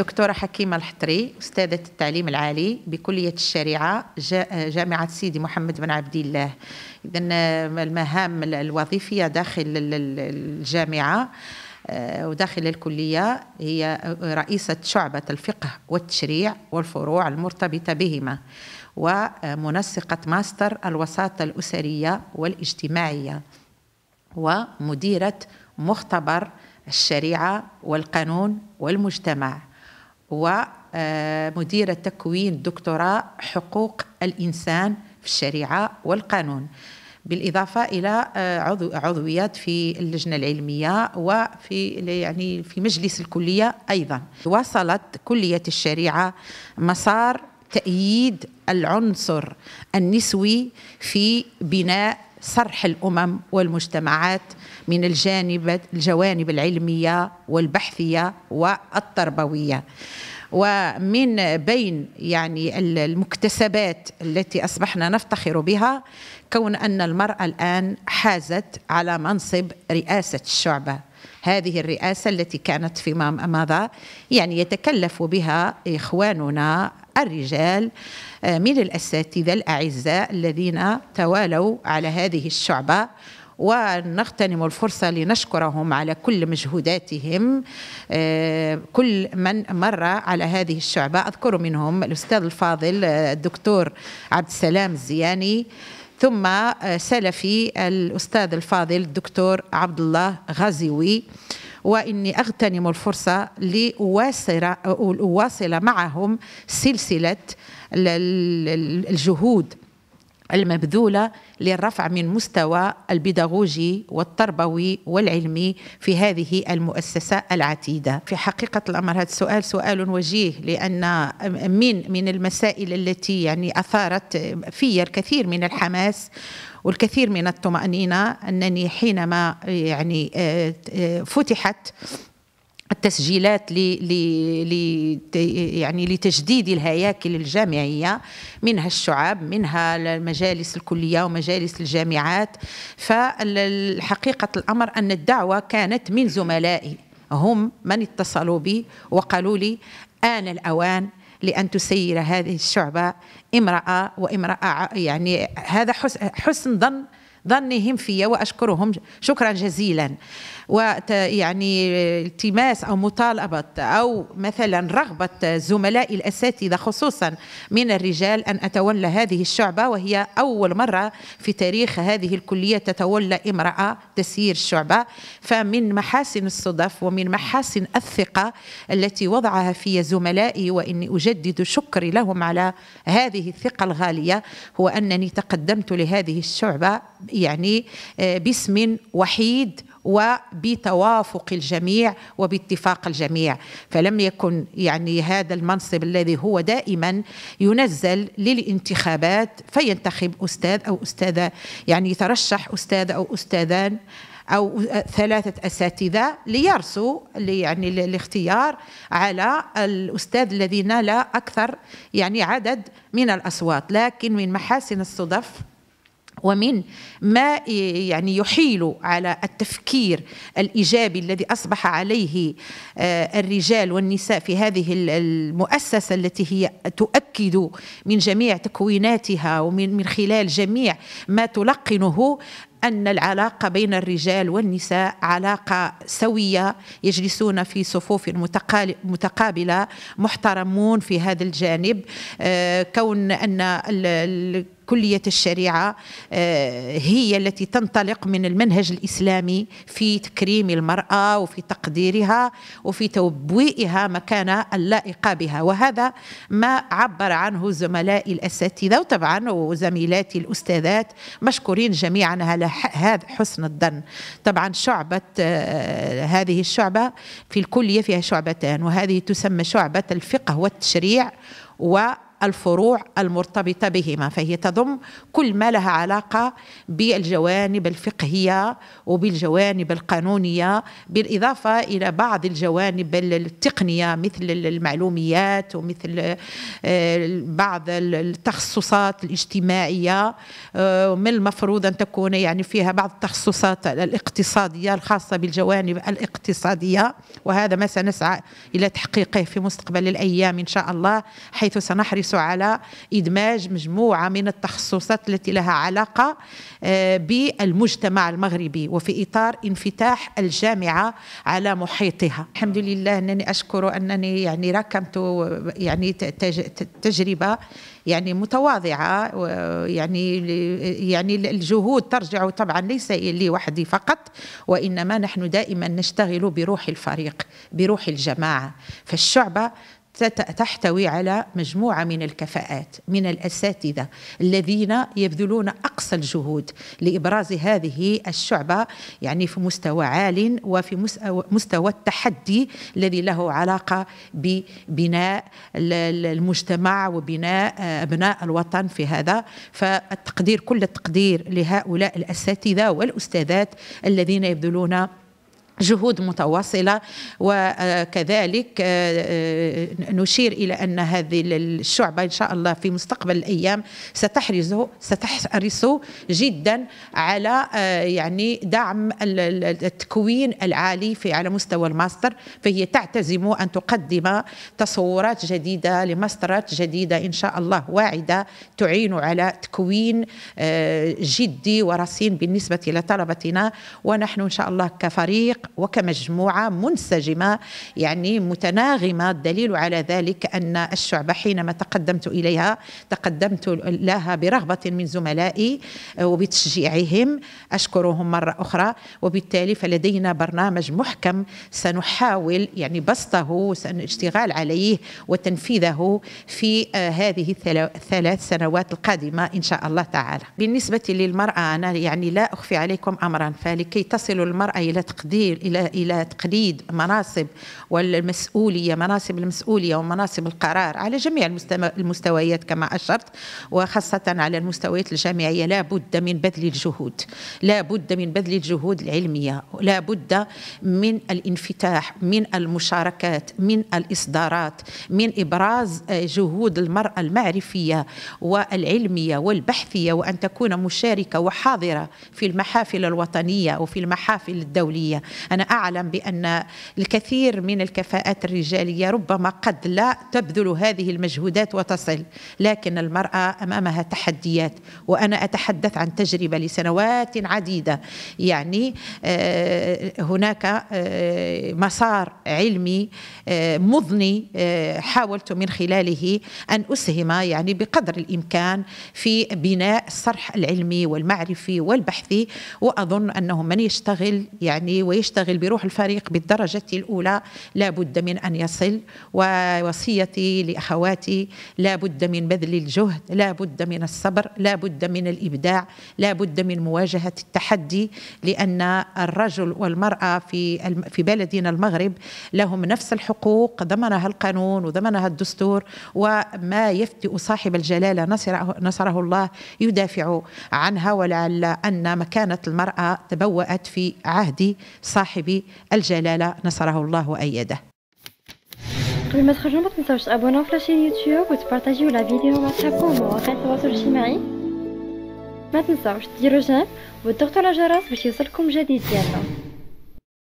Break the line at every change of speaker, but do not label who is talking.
الدكتورة حكيمة الحطري أستاذة التعليم العالي بكلية الشريعة جامعة سيدي محمد بن عبد الله إذا آه، المهام الوظيفية داخل الجامعة آه، وداخل الكلية هي رئيسة شعبة الفقه والتشريع والفروع المرتبطة بهما ومنسقة ماستر الوساطة الأسرية والاجتماعية ومديرة مختبر الشريعة والقانون والمجتمع ومديرة تكوين دكتوراه حقوق الإنسان في الشريعة والقانون بالإضافة إلى آه، عضو عضويات في اللجنة العلمية وفي يعني في مجلس الكلية أيضا واصلت كلية الشريعة مسار تأييد العنصر النسوي في بناء صرح الأمم والمجتمعات من الجانب الجوانب العلمية والبحثية والتربوية ومن بين يعني المكتسبات التي اصبحنا نفتخر بها كون ان المراه الان حازت على منصب رئاسه الشعبه هذه الرئاسة التي كانت فيما مضى يعني يتكلف بها إخواننا الرجال آه، من الأساتذة الأعزاء الذين توالوا على هذه الشعبة ونغتنم الفرصة لنشكرهم على كل مجهوداتهم آه، كل من مر على هذه الشعبة أذكر منهم الأستاذ الفاضل آه، الدكتور عبد السلام الزياني ثم سلفي الأستاذ الفاضل الدكتور عبد الله غازوي واني اغتنم الفرصه لاواصل معهم سلسله الجهود المبذولة للرفع من مستوى البيداغوجي والتربوي والعلمي في هذه المؤسسة العتيدة في حقيقة الأمر هذا السؤال سؤال وجيه لأن من من المسائل التي يعني أثارت في الكثير من الحماس والكثير من الطمأنينة أنني حينما يعني آه، آه، فتحت التسجيلات لي لي يعني لتجديد الهياكل الجامعيه منها الشعاب منها المجالس الكليه ومجالس الجامعات فحقيقه الامر ان الدعوه كانت من زملائي هم من اتصلوا بي وقالوا لي آن الأوان لأن تسير هذه الشعبة امرأة وامرأة يعني هذا حسن ظن ظنهم في واشكرهم شكرا جزيلا ويعني التماس او مطالبه او مثلا رغبه زملائي الاساتذه خصوصا من الرجال ان اتولى هذه الشعبه وهي اول مره في تاريخ هذه الكليه تتولى امراه تسيير الشعبه فمن محاسن الصدف ومن محاسن الثقه التي وضعها في زملائي واني اجدد شكري لهم على هذه الثقه الغاليه هو انني تقدمت لهذه الشعبه يعني آه، باسم وحيد وبتوافق الجميع وباتفاق الجميع فلم يكن يعني هذا المنصب الذي هو دائما ينزل للانتخابات فينتخب أستاذ أو أستاذة يعني يترشح أستاذ أو أستاذان أو ثلاثة أساتذة ليرسوا يعني الاختيار على الأستاذ الذي نال أكثر يعني عدد من الأصوات لكن من محاسن الصدف ومن ما يعني يحيل على التفكير الايجابي الذي اصبح عليه آه، الرجال والنساء في هذه المؤسسه التي هي تؤكد من جميع تكويناتها ومن من خلال جميع ما تلقنه أن العلاقة بين الرجال والنساء علاقة سوية يجلسون في صفوف متقابلة محترمون في هذا الجانب آه، كون أن كلية الشريعة آه، هي التي تنطلق من المنهج الإسلامي في تكريم المرأة وفي تقديرها وفي تبويئها مكانة اللائقة بها وهذا ما عبر عنه زملائي الأساتذة وطبعا وزميلاتي الأستاذات مشكورين جميعا على هذا حسن الظن طبعا شعبة آه، هذه الشعبة في الكلية فيها شعبتان وهذه تسمى شعبة الفقه والتشريع و الفروع المرتبطه بهما فهي تضم كل ما لها علاقه بالجوانب الفقهيه وبالجوانب القانونيه بالاضافه الى بعض الجوانب التقنيه مثل المعلوميات ومثل آه، بعض التخصصات الاجتماعيه آه، من المفروض ان تكون يعني فيها بعض التخصصات الاقتصاديه الخاصه بالجوانب الاقتصاديه وهذا ما سنسعى الى تحقيقه في مستقبل الايام ان شاء الله حيث سنحرص يحرص على إدماج مجموعة من التخصصات التي لها علاقة آه، بالمجتمع المغربي وفي إطار انفتاح الجامعة على محيطها الحمد لله أنني أشكر أنني يعني ركمت يعني تجربة يعني متواضعة يعني يعني الجهود ترجع طبعا ليس لي وحدي فقط وإنما نحن دائما نشتغل بروح الفريق بروح الجماعة فالشعبة تحتوي على مجموعه من الكفاءات من الاساتذه الذين يبذلون اقصى الجهود لابراز هذه الشعبه يعني في مستوى عال وفي مستوى التحدي الذي له علاقه ببناء المجتمع وبناء ابناء الوطن في هذا فالتقدير كل التقدير لهؤلاء الاساتذه والاستاذات الذين يبذلون جهود متواصلة وكذلك آه، آه، نشير إلى أن هذه الشعبة إن شاء الله في مستقبل الأيام ستحرز ستحرص جدا على آه، يعني دعم التكوين العالي في على مستوى الماستر فهي تعتزم أن تقدم تصورات جديدة لماسترات جديدة إن شاء الله واعدة تعين على تكوين جدي ورصين بالنسبة لطلبتنا ونحن إن شاء الله كفريق وكمجموعة منسجمة يعني متناغمة الدليل على ذلك أن الشعبة حينما تقدمت إليها تقدمت لها برغبة من زملائي وبتشجيعهم أشكرهم مرة أخرى وبالتالي فلدينا برنامج محكم سنحاول يعني بسطه سنشتغل عليه وتنفيذه في آه، هذه الثلاث سنوات القادمة إن شاء الله تعالى بالنسبة للمرأة أنا يعني لا أخفي عليكم أمرا فلكي تصل المرأة إلى تقدير الى الى تقليد مناصب والمسؤوليه مناصب المسؤوليه ومناصب القرار على جميع المستويات كما اشرت وخاصه على المستويات الجامعيه لا بد من بذل الجهود لا بد من بذل الجهود العلميه لا بد من الانفتاح من المشاركات من الاصدارات من ابراز آه، جهود المراه المعرفيه والعلميه والبحثيه وان تكون مشاركه وحاضره في المحافل الوطنيه وفي المحافل الدوليه أنا أعلم بأن الكثير من الكفاءات الرجالية ربما قد لا تبذل هذه المجهودات وتصل لكن المرأة أمامها تحديات وأنا أتحدث عن تجربة لسنوات عديدة يعني آه، هناك آه، مسار علمي آه، مضني حاولت من خلاله أن أسهم يعني بقدر الإمكان في بناء الصرح العلمي والمعرفي والبحثي وأظن أنه من يشتغل يعني ويشتغل يشتغل بروح الفريق بالدرجة الأولى لا بد من أن يصل ووصيتي لأخواتي لا بد من بذل الجهد لا بد من الصبر لا بد من الإبداع لا بد من مواجهة التحدي لأن الرجل والمرأة في في بلدنا المغرب لهم نفس الحقوق ضمنها القانون وضمنها الدستور وما يفتئ صاحب الجلالة نصره, الله يدافع عنها ولعل أن مكانة المرأة تبوأت في عهد صالح صاحب الجلالة نصره الله وأيده قبل ما تخرجوا ما تنساوش تابوناو في لاشين يوتيوب وتبارطاجيو لا فيديو مع صحابكم ومواقع التواصل الاجتماعي ما تنساوش ديروا جيم وتضغطوا على الجرس باش يوصلكم جديد ديالنا